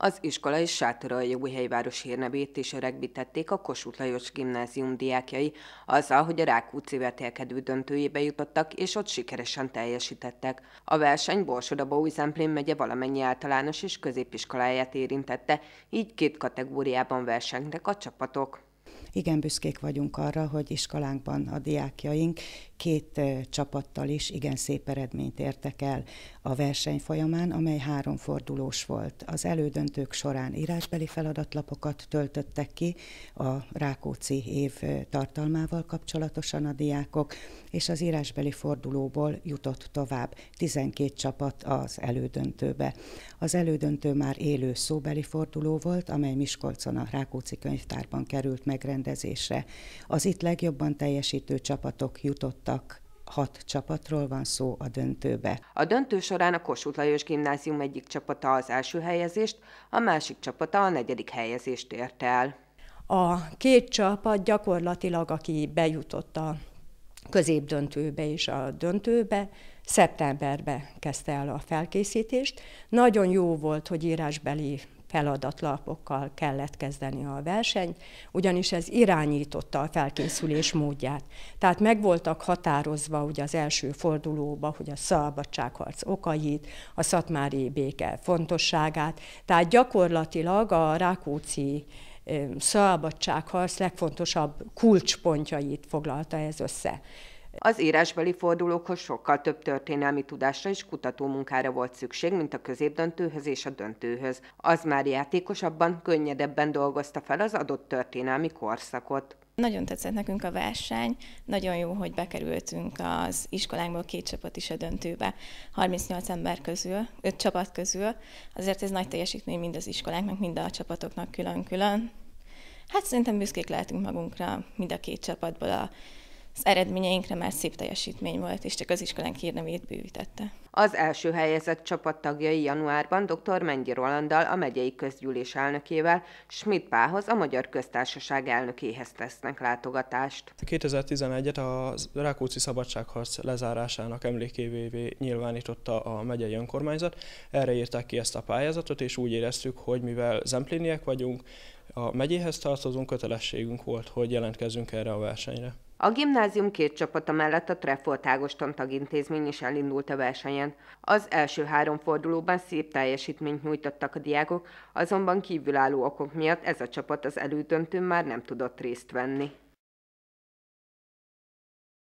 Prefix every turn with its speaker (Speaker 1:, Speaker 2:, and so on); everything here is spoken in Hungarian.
Speaker 1: Az iskola és sátora a város hírnevét is öregbítették a Kossuth Lajos gimnázium diákjai, azzal, hogy a Rákóczi vetélkedő döntőjébe jutottak, és ott sikeresen teljesítettek. A verseny Borsoda Zemplén megye valamennyi általános és középiskoláját érintette, így két kategóriában versengtek a csapatok
Speaker 2: igen büszkék vagyunk arra, hogy iskolánkban a diákjaink két csapattal is igen szép eredményt értek el a verseny folyamán, amely három fordulós volt. Az elődöntők során írásbeli feladatlapokat töltöttek ki a Rákóczi év tartalmával kapcsolatosan a diákok, és az írásbeli fordulóból jutott tovább 12 csapat az elődöntőbe. Az elődöntő már élő szóbeli forduló volt, amely Miskolcon a Rákóczi könyvtárban került megrendelésre, rendezésre. Az itt legjobban teljesítő csapatok jutottak hat csapatról van szó a döntőbe.
Speaker 1: A döntő során a Kossuth Lajos Gimnázium egyik csapata az első helyezést, a másik csapata a negyedik helyezést ért el.
Speaker 3: A két csapat gyakorlatilag, aki bejutott a középdöntőbe és a döntőbe, szeptemberbe kezdte el a felkészítést. Nagyon jó volt, hogy írásbeli feladatlapokkal kellett kezdeni a versenyt, ugyanis ez irányította a felkészülés módját. Tehát meg voltak határozva ugye az első fordulóba, hogy a szabadságharc okait, a szatmári béke fontosságát, tehát gyakorlatilag a Rákóczi szabadságharc legfontosabb kulcspontjait foglalta ez össze.
Speaker 1: Az írásbeli fordulókhoz sokkal több történelmi tudásra és kutató munkára volt szükség, mint a középdöntőhöz és a döntőhöz. Az már játékosabban, könnyedebben dolgozta fel az adott történelmi korszakot.
Speaker 4: Nagyon tetszett nekünk a verseny, nagyon jó, hogy bekerültünk az iskolánkból két csapat is a döntőbe, 38 ember közül, 5 csapat közül. Azért ez nagy teljesítmény mind az iskolánknak, mind a csapatoknak külön-külön. Hát szerintem büszkék lehetünk magunkra mind a két csapatból a az eredményeinkre már szép teljesítmény volt, és csak az iskolánk hírnevét bővítette.
Speaker 1: Az első helyezett csapattagjai januárban dr. Mennyi Rolanddal, a megyei közgyűlés elnökével, Schmidt Pához, a Magyar Köztársaság elnökéhez tesznek látogatást.
Speaker 5: 2011-et a Rákóczi Szabadságharc lezárásának emlékévévé nyilvánította a megyei önkormányzat. Erre írták ki ezt a pályázatot, és úgy éreztük, hogy mivel zempléniek vagyunk, a megyéhez tartozunk, kötelességünk volt, hogy jelentkezünk erre a versenyre.
Speaker 1: A gimnázium két csapata mellett a Treffort Ágoston tagintézmény is elindult a versenyen. Az első három fordulóban szép teljesítményt nyújtottak a diákok, azonban kívülálló okok miatt ez a csapat az elődöntőn már nem tudott részt venni.